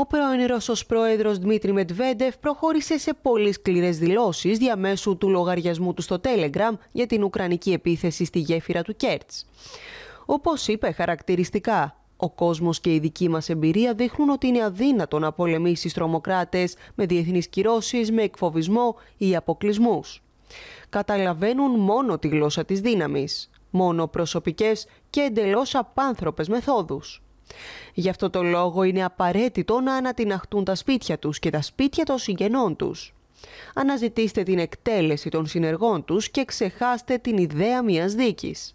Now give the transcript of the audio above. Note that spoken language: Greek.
Ο πρώην Ρωσό πρόεδρος Δημήτρη Μετβέντεφ προχώρησε σε πολύ σκληρές δηλώσεις διαμέσου του λογαριασμού του στο Telegram για την ουκρανική επίθεση στη γέφυρα του Κέρτ. Όπως είπε χαρακτηριστικά, ο κόσμος και η δική μας εμπειρία δείχνουν ότι είναι αδύνατο να πολεμήσεις τρομοκράτες με διεθνείς κυρώσεις, με εκφοβισμό ή αποκλεισμούς. Καταλαβαίνουν μόνο τη γλώσσα της δύναμης, μόνο προσωπικές και εντελώς απάνθρωπες μεθόδους. Γι' αυτό το λόγο είναι απαραίτητο να ανατιναχτούν τα σπίτια τους και τα σπίτια των συγγενών τους. Αναζητήστε την εκτέλεση των συνεργών τους και ξεχάστε την ιδέα μιας δίκης.